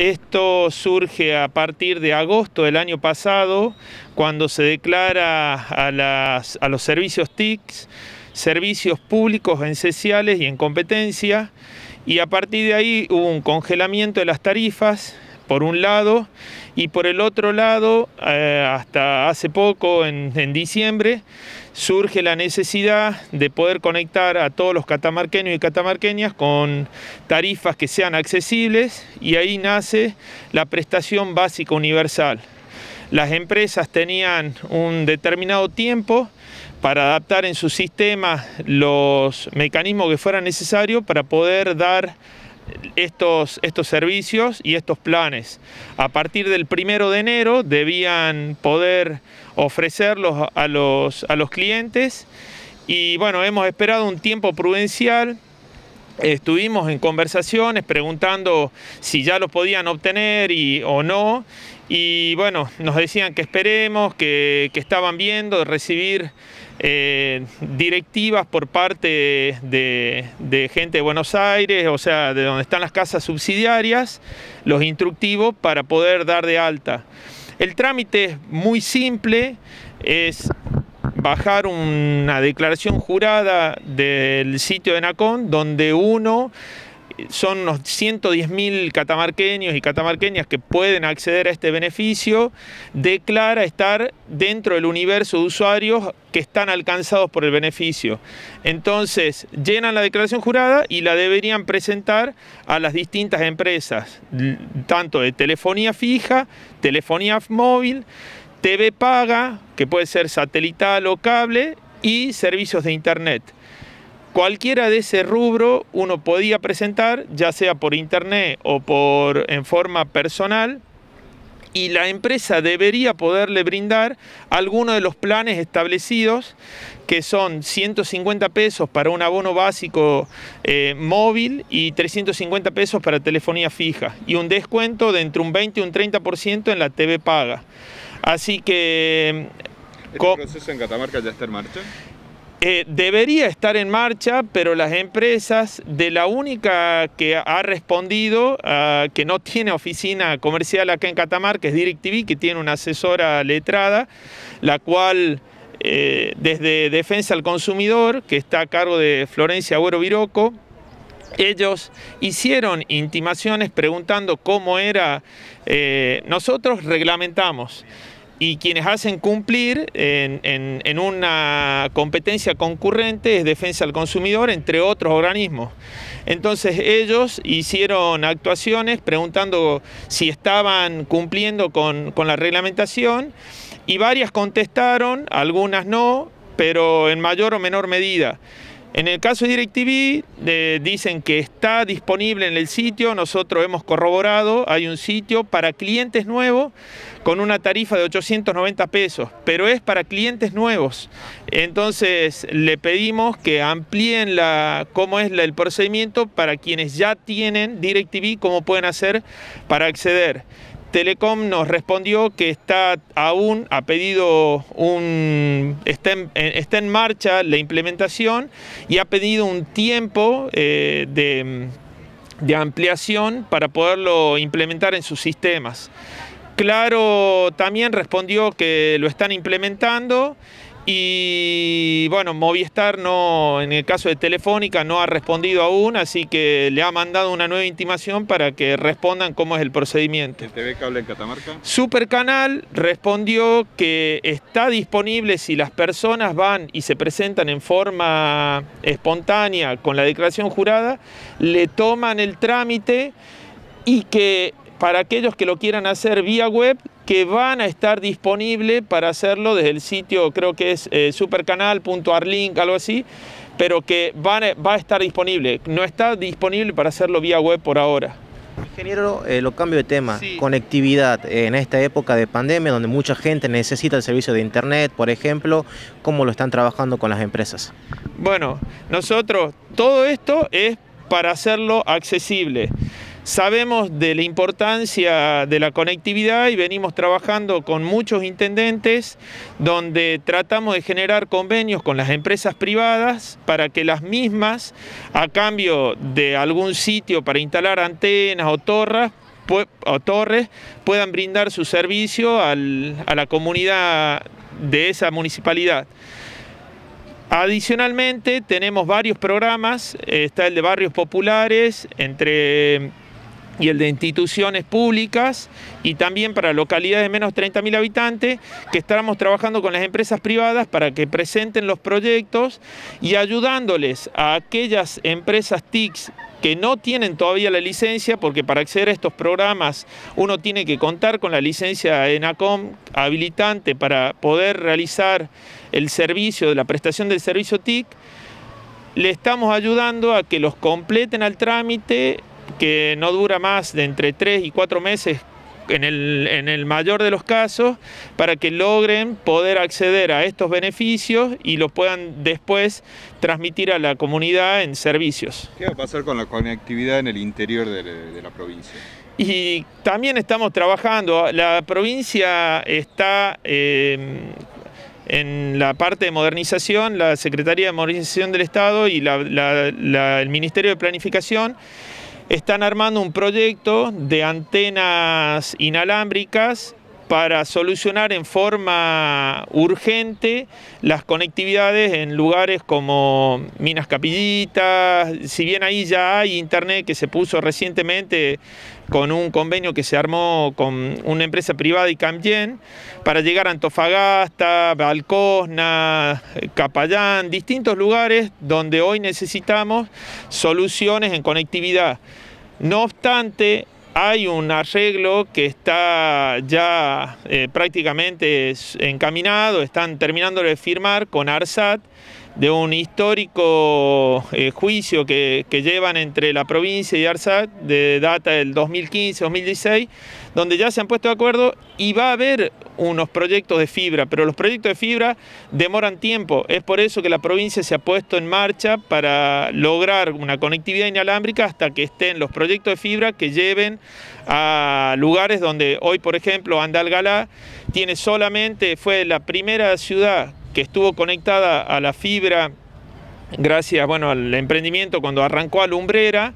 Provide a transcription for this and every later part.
Esto surge a partir de agosto del año pasado, cuando se declara a, los servicios TICs servicios públicos esenciales y en competencia, y a partir de ahí hubo un congelamiento de las tarifas por un lado, y por el otro lado, eh, hasta hace poco, en, en, diciembre, surge la necesidad de poder conectar a todos los catamarqueños y catamarqueñas con tarifas que sean accesibles y ahí nace la prestación básica universal. Las empresas tenían un determinado tiempo para adaptar en su sistema los mecanismos que fueran necesarios para poder dar estos, estos servicios y estos planes. A partir del primero de enero debían poder ofrecerlos a los, a los clientes y bueno, hemos esperado un tiempo prudencial estuvimos en conversaciones preguntando si ya lo podían obtener y, o no. Y bueno, nos decían que esperemos, que, estaban viendo, recibir eh, directivas por parte de, de, gente de Buenos Aires, o sea, de donde están las casas subsidiarias, los instructivos para poder dar de alta. El trámite es muy simple, es bajar una declaración jurada del sitio de Nacón, donde uno son unos 110.000 catamarqueños y catamarqueñas que pueden acceder a este beneficio, declara estar dentro del universo de usuarios que están alcanzados por el beneficio. Entonces, llenan la declaración jurada y la deberían presentar a las distintas empresas, tanto de telefonía fija, telefonía móvil, TV paga, que puede ser satelital o cable, y servicios de Internet. Cualquiera de ese rubro uno podía presentar, ya sea por Internet o por, en forma personal, y la empresa debería poderle brindar alguno de los planes establecidos, que son 150 pesos para un abono básico eh, móvil y 350 pesos para telefonía fija, y un descuento de entre un 20 y un 30% en la TV paga. Así que... ¿El ¿Este proceso en Catamarca ya está en marcha? Eh, debería estar en marcha, pero las empresas, de la única que ha respondido, ah, que no tiene oficina comercial acá en Catamarca, es DirecTV, que tiene una asesora letrada, la cual eh, desde Defensa al Consumidor, que está a cargo de Florencia Agüero Viroco, ellos hicieron intimaciones preguntando cómo era, eh, nosotros reglamentamos y quienes hacen cumplir en, una competencia concurrente es Defensa al Consumidor, entre otros organismos. Entonces ellos hicieron actuaciones preguntando si estaban cumpliendo con la reglamentación y varias contestaron, algunas no, pero en mayor o menor medida. En el caso de DirecTV, eh, dicen que está disponible en el sitio, nosotros hemos corroborado, hay un sitio para clientes nuevos con una tarifa de 890 pesos, pero es para clientes nuevos. Entonces le pedimos que amplíen la, cómo es el procedimiento para quienes ya tienen DirecTV, cómo pueden hacer para acceder. Telecom nos respondió que está aún, ha pedido un, eh, está en, marcha la implementación y ha pedido un tiempo eh, de, de ampliación para poderlo implementar en sus sistemas. Claro también respondió que lo están implementando y bueno, Movistar no, en el caso de Telefónica no ha respondido aún, así que le ha mandado una nueva intimación para que respondan cómo es el procedimiento. TV Cable en Catamarca? Supercanal respondió que está disponible si las personas van y se presentan en forma espontánea con la declaración jurada, le toman el trámite y que para aquellos que lo quieran hacer vía web, que van a estar disponible para hacerlo desde el sitio, creo que es eh, supercanal.arlink, algo así, pero que va a estar disponible. No está disponible para hacerlo vía web por ahora. Ingeniero, eh, lo cambio de tema, conectividad en esta época de pandemia donde mucha gente necesita el servicio de internet, por ejemplo, ¿cómo lo están trabajando con las empresas? Bueno, nosotros, todo esto es para hacerlo accesible. Sabemos de la importancia de la conectividad y venimos trabajando con muchos intendentes donde tratamos de generar convenios con las empresas privadas para que las mismas, a cambio de algún sitio para instalar antenas o torres, puedan brindar su servicio a la comunidad de esa municipalidad. Adicionalmente tenemos varios programas, eh, está el de barrios populares, entre y el de instituciones públicas y también para localidades de menos de 30.000 habitantes, que estamos trabajando con las empresas privadas para que presenten los proyectos y ayudándoles a aquellas empresas TICs que no tienen todavía la licencia, porque para acceder a estos programas uno tiene que contar con la licencia ENACOM habilitante para poder realizar el servicio, la prestación del servicio TIC, le estamos ayudando a que los completen al trámite que no dura más de entre tres y cuatro meses en el, mayor de los casos, para que logren poder acceder a estos beneficios y los puedan después transmitir a la comunidad en servicios. ¿Qué va a pasar con la conectividad en el interior de, la provincia? Y también estamos trabajando, la provincia está... Em, en la parte de modernización, la Secretaría de Modernización del Estado y el Ministerio de Planificación están armando un proyecto de antenas inalámbricas para solucionar en forma urgente las conectividades en lugares como Minas Capillitas, si bien ahí ya hay internet que se puso recientemente con un convenio que se armó con una empresa privada y Camgen, para llegar a Antofagasta, Balcosna, Capayán, distintos lugares donde hoy necesitamos soluciones en conectividad. No obstante, hay un arreglo que está ya eh, prácticamente encaminado, están terminando de firmar con ARSAT de un histórico eh, juicio que, llevan entre la provincia y ARSAT de data del 2015-2016, donde ya se han puesto de acuerdo y va a haber unos proyectos de fibra, pero los proyectos de fibra demoran tiempo, es por eso que la provincia se ha puesto en marcha para lograr una conectividad inalámbrica hasta que estén los proyectos de fibra que lleven a lugares donde hoy, por ejemplo, Andalgalá tiene solamente, fue la primera ciudad que estuvo conectada a la fibra gracias bueno, al emprendimiento cuando arrancó Lumbrera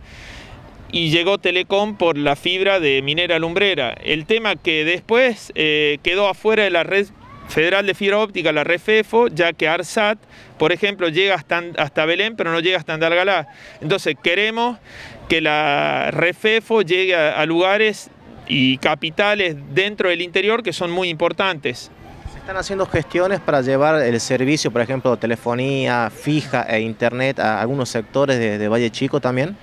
y llegó Telecom por la fibra de Minera lumbrera El tema que después eh, quedó afuera de la red Federal de Fibra Óptica, la REFEFO, ya que ARSAT, por ejemplo, llega hasta, Belén, pero no llega hasta Andalgalá. Entonces queremos que la REFEFO llegue a lugares y capitales dentro del interior que son muy importantes. ¿Están haciendo gestiones para llevar el servicio, por ejemplo, telefonía fija e internet a algunos sectores de, Valle Chico también?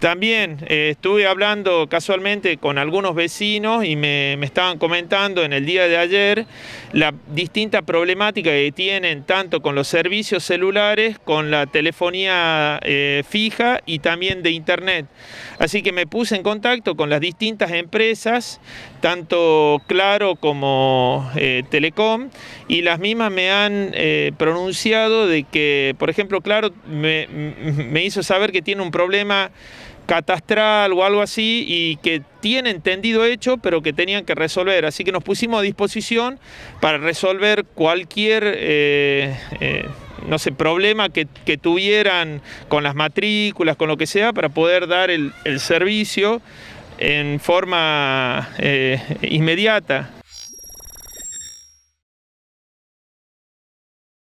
También eh, estuve hablando casualmente con algunos vecinos y me, estaban comentando en el día de ayer la distinta problemática que tienen tanto con los servicios celulares, con la telefonía eh, fija y también de internet. Así que me puse en contacto con las distintas empresas tanto Claro como eh, Telecom, y las mismas me han eh, pronunciado de que, por ejemplo, Claro me, hizo saber que tiene un problema catastral o algo así y que tiene entendido hecho pero que tenían que resolver. Así que nos pusimos a disposición para resolver cualquier... Eh, no sé, problema que, tuvieran con las matrículas, con lo que sea, para poder dar el, el servicio en forma eh, inmediata